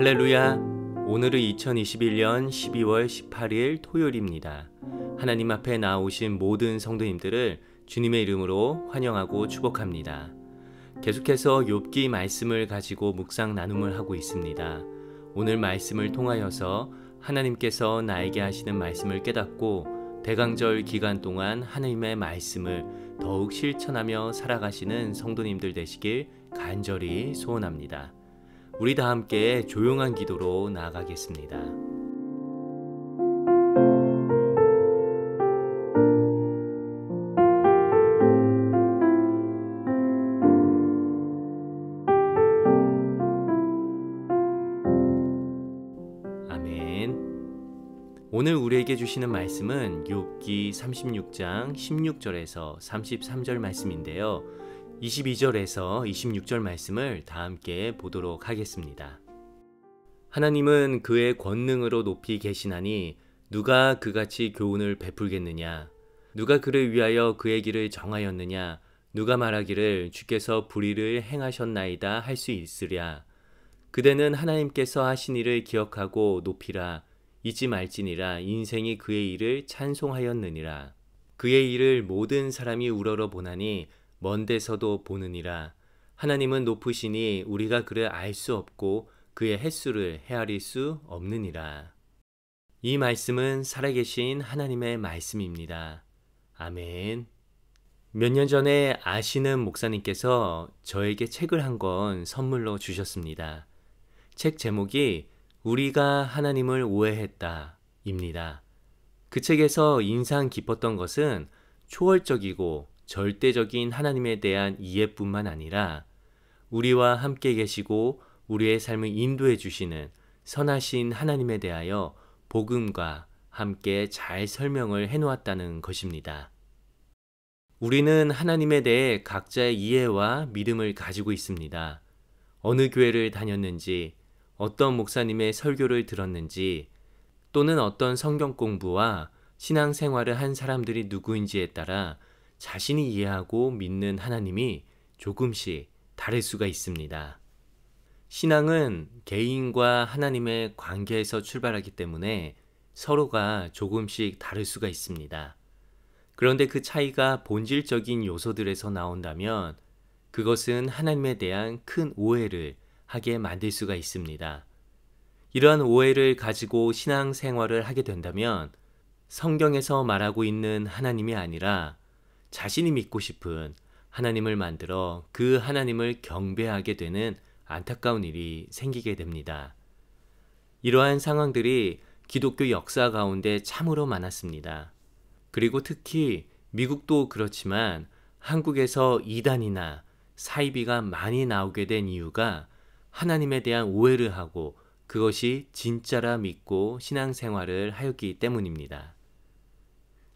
할렐루야. 오늘은 2021년 12월 18일 토요일입니다. 하나님 앞에 나오신 모든 성도님들을 주님의 이름으로 환영하고 축복합니다. 계속해서 욥기 말씀을 가지고 묵상 나눔을 하고 있습니다. 오늘 말씀을 통하여서 하나님께서 나에게 하시는 말씀을 깨닫고 대강절 기간 동안 하나님의 말씀을 더욱 실천하며 살아가시는 성도님들 되시길 간절히 소원합니다. 우리 다 함께 조용한 기도로 나아가겠습니다. 오늘 우리에게 주시는 말씀은 욥기 36장 16절에서 33절 말씀인데요. 22절에서 26절 말씀을 다 함께 보도록 하겠습니다. 하나님은 그의 권능으로 높이 계시나니 누가 그같이 교훈을 베풀겠느냐? 누가 그를 위하여 그의 길을 정하였느냐? 누가 말하기를 주께서 불의를 행하셨나이다 할 수 있으랴? 그대는 하나님께서 하신 일을 기억하고 높이라. 잊지 말지니라 인생이 그의 일을 찬송하였느니라. 그의 일을 모든 사람이 우러러 보나니 먼 데서도 보느니라 하나님은 높으시니 우리가 그를 알 수 없고 그의 횟수를 헤아릴 수 없느니라. 이 말씀은 살아계신 하나님의 말씀입니다. 아멘. 몇 년 전에 아시는 목사님께서 저에게 책을 한 권 선물로 주셨습니다. 책 제목이 우리가 하나님을 오해했다 입니다. 그 책에서 인상 깊었던 것은 초월적이고 절대적인 하나님에 대한 이해뿐만 아니라 우리와 함께 계시고 우리의 삶을 인도해 주시는 선하신 하나님에 대하여 복음과 함께 잘 설명을 해 놓았다는 것입니다. 우리는 하나님에 대해 각자의 이해와 믿음을 가지고 있습니다. 어느 교회를 다녔는지, 어떤 목사님의 설교를 들었는지, 또는 어떤 성경 공부와 신앙 생활을 한 사람들이 누구인지에 따라 자신이 이해하고 믿는 하나님이 조금씩 다를 수가 있습니다. 신앙은 개인과 하나님의 관계에서 출발하기 때문에 서로가 조금씩 다를 수가 있습니다. 그런데 그 차이가 본질적인 요소들에서 나온다면 그것은 하나님에 대한 큰 오해를 하게 만들 수가 있습니다. 이러한 오해를 가지고 신앙생활을 하게 된다면 성경에서 말하고 있는 하나님이 아니라 자신이 믿고 싶은 하나님을 만들어 그 하나님을 경배하게 되는 안타까운 일이 생기게 됩니다. 이러한 상황들이 기독교 역사 가운데 참으로 많았습니다. 그리고 특히 미국도 그렇지만 한국에서 이단이나 사이비가 많이 나오게 된 이유가 하나님에 대한 오해를 하고 그것이 진짜라 믿고 신앙생활을 하였기 때문입니다.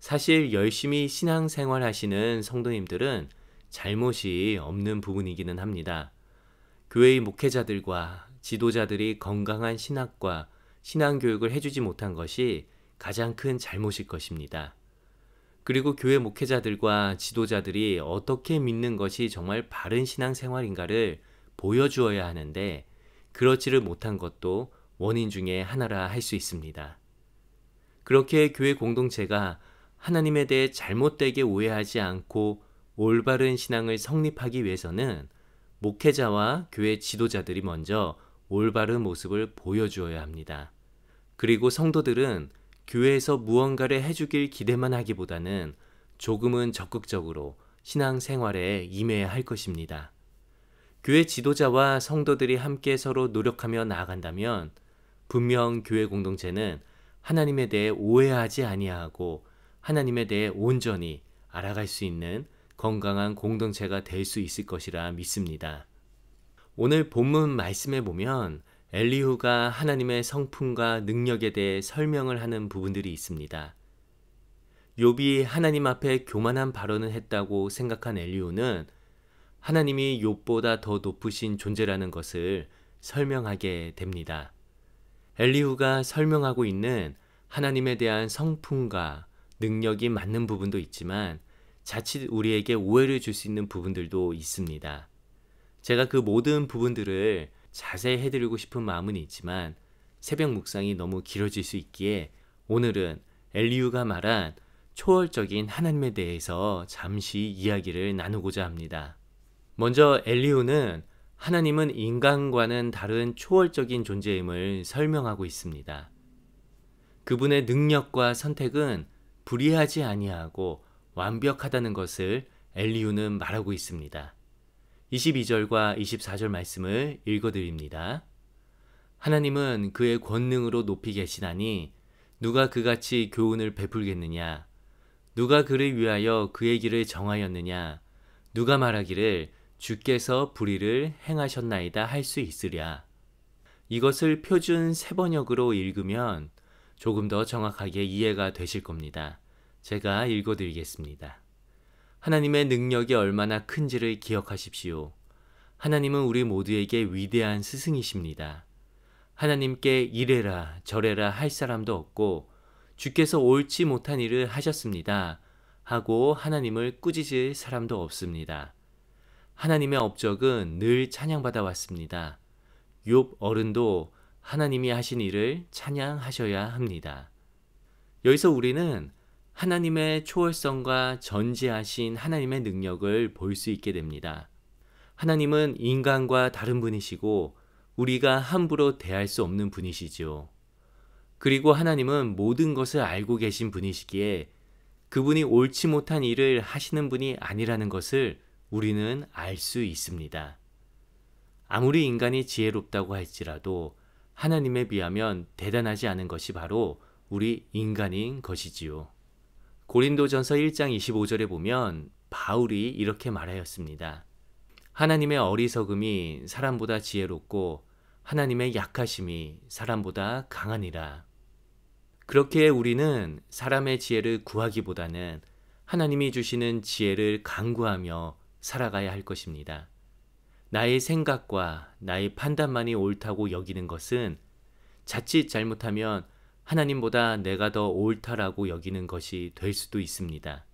사실 열심히 신앙생활 하시는 성도님들은 잘못이 없는 부분이기는 합니다. 교회의 목회자들과 지도자들이 건강한 신학과 신앙교육을 해주지 못한 것이 가장 큰 잘못일 것입니다. 그리고 교회 목회자들과 지도자들이 어떻게 믿는 것이 정말 바른 신앙생활인가를 보여주어야 하는데 그렇지를 못한 것도 원인 중에 하나라 할 수 있습니다. 그렇게 교회 공동체가 하나님에 대해 잘못되게 오해하지 않고 올바른 신앙을 성립하기 위해서는 목회자와 교회 지도자들이 먼저 올바른 모습을 보여주어야 합니다. 그리고 성도들은 교회에서 무언가를 해주길 기대만 하기보다는 조금은 적극적으로 신앙 생활에 임해야 할 것입니다. 교회 지도자와 성도들이 함께 서로 노력하며 나아간다면 분명 교회 공동체는 하나님에 대해 오해하지 아니하고 하나님에 대해 온전히 알아갈 수 있는 건강한 공동체가 될 수 있을 것이라 믿습니다. 오늘 본문 말씀에 보면 엘리후가 하나님의 성품과 능력에 대해 설명을 하는 부분들이 있습니다. 욥이 하나님 앞에 교만한 발언을 했다고 생각한 엘리후는 하나님이 욥보다 더 높으신 존재라는 것을 설명하게 됩니다. 엘리후가 설명하고 있는 하나님에 대한 성품과 능력이 맞는 부분도 있지만 자칫 우리에게 오해를 줄 수 있는 부분들도 있습니다. 제가 그 모든 부분들을 자세히 해드리고 싶은 마음은 있지만 새벽 묵상이 너무 길어질 수 있기에 오늘은 엘리우가 말한 초월적인 하나님에 대해서 잠시 이야기를 나누고자 합니다. 먼저 엘리우는 하나님은 인간과는 다른 초월적인 존재임을 설명하고 있습니다. 그분의 능력과 선택은 불의하지 아니하고 완벽하다는 것을 엘리우는 말하고 있습니다. 22절과 24절 말씀을 읽어드립니다. 하나님은 그의 권능으로 높이 계시나니 누가 그같이 교훈을 베풀겠느냐? 누가 그를 위하여 그의 길을 정하였느냐? 누가 말하기를 주께서 불의를 행하셨나이다 할 수 있으랴. 이것을 표준 세번역으로 읽으면 조금 더 정확하게 이해가 되실 겁니다. 제가 읽어드리겠습니다. 하나님의 능력이 얼마나 큰지를 기억하십시오. 하나님은 우리 모두에게 위대한 스승이십니다. 하나님께 이래라 저래라 할 사람도 없고 주께서 옳지 못한 일을 하셨습니다. 하고 하나님을 꾸짖을 사람도 없습니다. 하나님의 업적은 늘 찬양받아 왔습니다. 욥 어른도 하나님이 하신 일을 찬양하셔야 합니다. 여기서 우리는 하나님의 초월성과 전지하신 하나님의 능력을 볼 수 있게 됩니다. 하나님은 인간과 다른 분이시고 우리가 함부로 대할 수 없는 분이시지 그리고 하나님은 모든 것을 알고 계신 분이시기에 그분이 옳지 못한 일을 하시는 분이 아니라는 것을 우리는 알 수 있습니다. 아무리 인간이 지혜롭다고 할지라도 하나님에 비하면 대단하지 않은 것이 바로 우리 인간인 것이지요. 고린도전서 1장 25절에 보면 바울이 이렇게 말하였습니다. 하나님의 어리석음이 사람보다 지혜롭고 하나님의 약하심이 사람보다 강하니라. 그렇게 우리는 사람의 지혜를 구하기보다는 하나님이 주시는 지혜를 강구하며 살아가야 할 것입니다. 나의 생각과 나의 판단만이 옳다고 여기는 것은 자칫 잘못하면 하나님보다 내가 더 옳다라고 여기는 것이 될 수도 있습니다.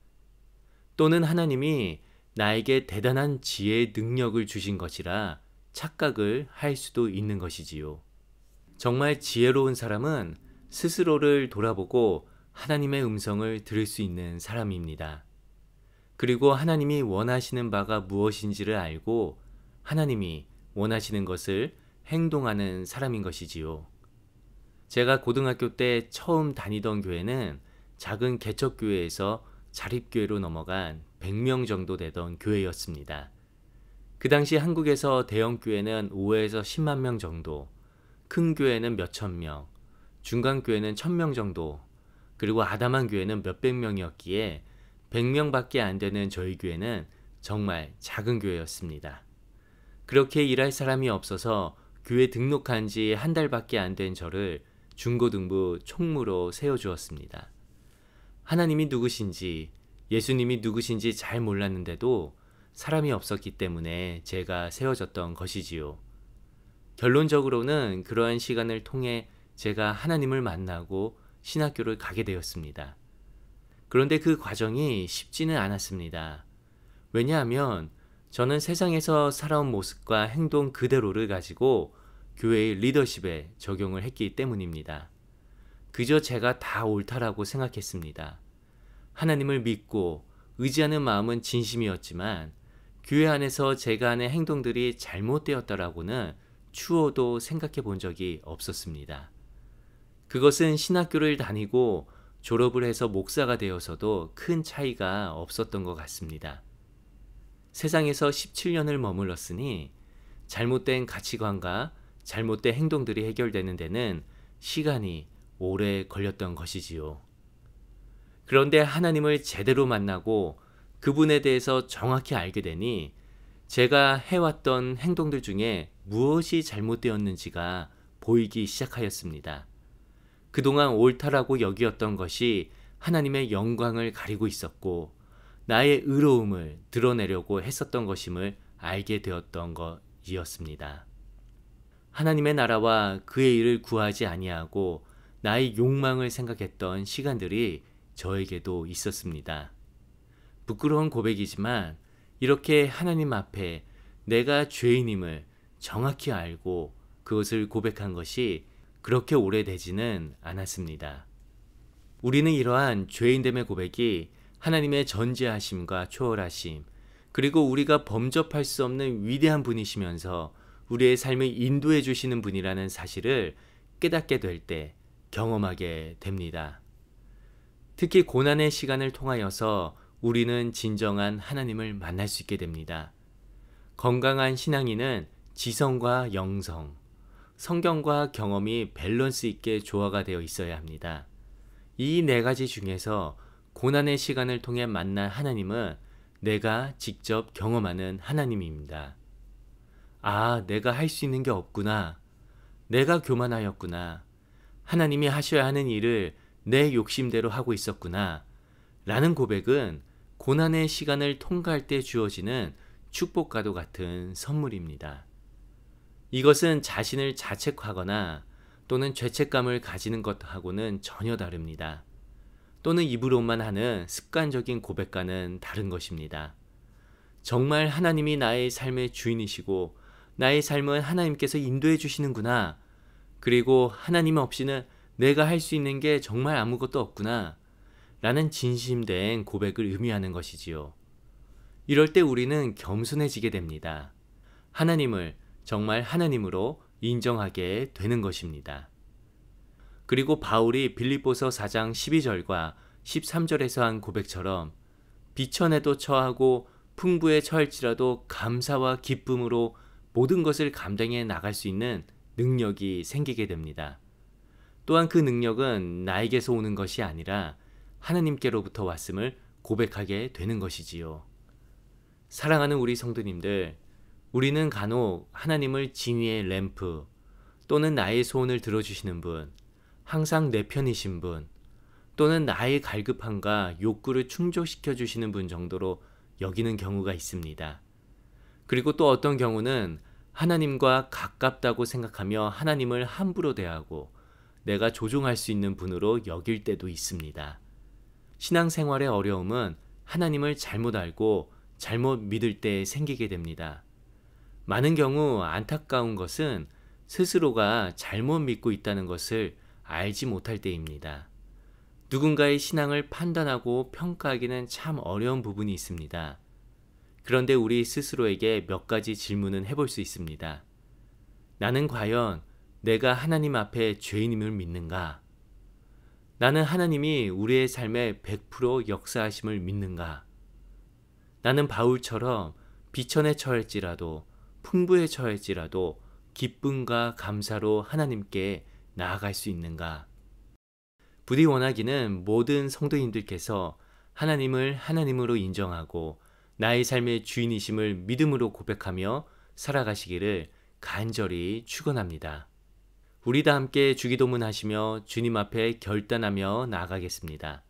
또는 하나님이 나에게 대단한 지혜 능력을 주신 것이라 착각을 할 수도 있는 것이지요. 정말 지혜로운 사람은 스스로를 돌아보고 하나님의 음성을 들을 수 있는 사람입니다. 그리고 하나님이 원하시는 바가 무엇인지를 알고 하나님이 원하시는 것을 행동하는 사람인 것이지요. 제가 고등학교 때 처음 다니던 교회는 작은 개척교회에서 자립교회로 넘어간 100명 정도 되던 교회였습니다. 그 당시 한국에서 대형교회는 5에서 10만 명 정도, 큰 교회는 몇천 명, 중간교회는 천 명 정도, 그리고 아담한 교회는 몇백 명이었기에 100명밖에 안 되는 저희 교회는 정말 작은 교회였습니다. 그렇게 일할 사람이 없어서 교회 등록한 지 한 달밖에 안 된 저를 중고등부 총무로 세워주었습니다. 하나님이 누구신지 예수님이 누구신지 잘 몰랐는데도 사람이 없었기 때문에 제가 세워졌던 것이지요. 결론적으로는 그러한 시간을 통해 제가 하나님을 만나고 신학교를 가게 되었습니다. 그런데 그 과정이 쉽지는 않았습니다. 왜냐하면 저는 세상에서 살아온 모습과 행동 그대로를 가지고 교회의 리더십에 적용을 했기 때문입니다. 그저 제가 다 옳다라고 생각했습니다. 하나님을 믿고 의지하는 마음은 진심이었지만 교회 안에서 제가 하는 행동들이 잘못되었다라고는 추호도 생각해 본 적이 없었습니다. 그것은 신학교를 다니고 졸업을 해서 목사가 되어서도 큰 차이가 없었던 것 같습니다. 세상에서 17년을 머물렀으니 잘못된 가치관과 잘못된 행동들이 해결되는 데는 시간이 오래 걸렸던 것이지요. 그런데 하나님을 제대로 만나고 그분에 대해서 정확히 알게 되니 제가 해왔던 행동들 중에 무엇이 잘못되었는지가 보이기 시작하였습니다. 그동안 옳다라고 여기었던 것이 하나님의 영광을 가리고 있었고 나의 의로움을 드러내려고 했었던 것임을 알게 되었던 것이었습니다. 하나님의 나라와 그의 일을 구하지 아니하고 나의 욕망을 생각했던 시간들이 저에게도 있었습니다. 부끄러운 고백이지만 이렇게 하나님 앞에 내가 죄인임을 정확히 알고 그것을 고백한 것이 그렇게 오래되지는 않았습니다. 우리는 이러한 죄인됨의 고백이 하나님의 전제하심과 초월하심, 그리고 우리가 범접할 수 없는 위대한 분이시면서 우리의 삶을 인도해 주시는 분이라는 사실을 깨닫게 될 때 경험하게 됩니다. 특히 고난의 시간을 통하여서 우리는 진정한 하나님을 만날 수 있게 됩니다. 건강한 신앙인은 지성과 영성, 성경과 경험이 밸런스 있게 조화가 되어 있어야 합니다. 이 네 가지 중에서 고난의 시간을 통해 만난 하나님은 내가 직접 경험하는 하나님입니다. 아, 내가 할 수 있는 게 없구나. 내가 교만하였구나. 하나님이 하셔야 하는 일을 내 욕심대로 하고 있었구나. 라는 고백은 고난의 시간을 통과할 때 주어지는 축복과도 같은 선물입니다. 이것은 자신을 자책하거나 또는 죄책감을 가지는 것하고는 전혀 다릅니다. 또는 입으로만 하는 습관적인 고백과는 다른 것입니다. 정말 하나님이 나의 삶의 주인이시고 나의 삶은 하나님께서 인도해 주시는구나. 그리고 하나님 없이는 내가 할 수 있는 게 정말 아무것도 없구나. 라는 진심된 고백을 의미하는 것이지요. 이럴 때 우리는 겸손해지게 됩니다. 하나님을 정말 하나님으로 인정하게 되는 것입니다. 그리고 바울이 빌립보서 4장 12절과 13절에서 한 고백처럼 비천에도 처하고 풍부에 처할지라도 감사와 기쁨으로 모든 것을 감당해 나갈 수 있는 능력이 생기게 됩니다. 또한 그 능력은 나에게서 오는 것이 아니라 하나님께로부터 왔음을 고백하게 되는 것이지요. 사랑하는 우리 성도님들, 우리는 간혹 하나님을 진위의 램프 또는 나의 소원을 들어주시는 분, 항상 내 편이신 분, 또는 나의 갈급함과 욕구를 충족시켜 주시는 분 정도로 여기는 경우가 있습니다. 그리고 또 어떤 경우는 하나님과 가깝다고 생각하며 하나님을 함부로 대하고 내가 조종할 수 있는 분으로 여길 때도 있습니다. 신앙생활의 어려움은 하나님을 잘못 알고 잘못 믿을 때 생기게 됩니다. 많은 경우 안타까운 것은 스스로가 잘못 믿고 있다는 것을 알지 못할 때입니다. 누군가의 신앙을 판단하고 평가하기는 참 어려운 부분이 있습니다. 그런데 우리 스스로에게 몇 가지 질문은 해볼 수 있습니다. 나는 과연 내가 하나님 앞에 죄인임을 믿는가? 나는 하나님이 우리의 삶에 100% 역사하심을 믿는가? 나는 바울처럼 비천에 처할지라도 풍부에 처할지라도 기쁨과 감사로 하나님께 나아갈 수 있는가? 부디 원하기는 모든 성도님들께서 하나님을 하나님으로 인정하고 나의 삶의 주인이심을 믿음으로 고백하며 살아가시기를 간절히 축원합니다. 우리 다 함께 주기도문 하시며 주님 앞에 결단하며 나아가겠습니다.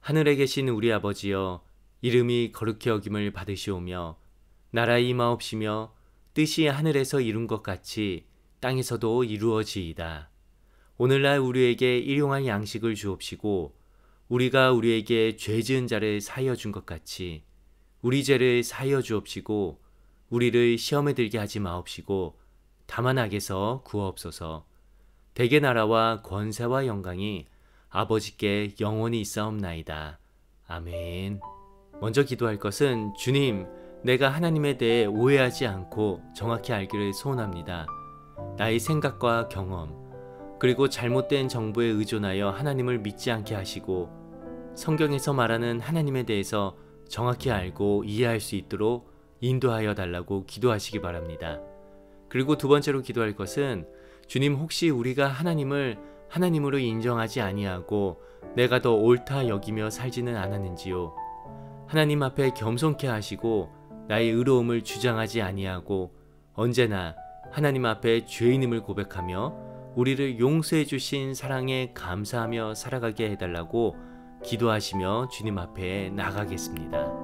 하늘에 계신 우리 아버지여 이름이 거룩히 여김을 받으시오며 나라의 임옵시며 뜻이 하늘에서 이룬 것 같이 땅에서도 이루어지이다. 오늘날 우리에게 일용할 양식을 주옵시고 우리가 우리에게 죄 지은 자를 사여 준 것 같이 우리 죄를 사여 주옵시고 우리를 시험에 들게 하지 마옵시고 다만 악에서 구하옵소서 대개 나라와 권세와 영광이 아버지께 영원히 있사옵나이다. 아멘. 먼저 기도할 것은 주님, 내가 하나님에 대해 오해하지 않고 정확히 알기를 소원합니다. 나의 생각과 경험, 그리고 잘못된 정보에 의존하여 하나님을 믿지 않게 하시고 성경에서 말하는 하나님에 대해서 정확히 알고 이해할 수 있도록 인도하여 달라고 기도하시기 바랍니다. 그리고 두 번째로 기도할 것은 주님 혹시 우리가 하나님을 하나님으로 인정하지 아니하고 내가 더 옳다 여기며 살지는 않았는지요. 하나님 앞에 겸손케 하시고 나의 의로움을 주장하지 아니하고 언제나 하나님 앞에 죄인임을 고백하며 우리를 용서해 주신 사랑에 감사하며 살아가게 해달라고 기도하시며 주님 앞에 나가겠습니다.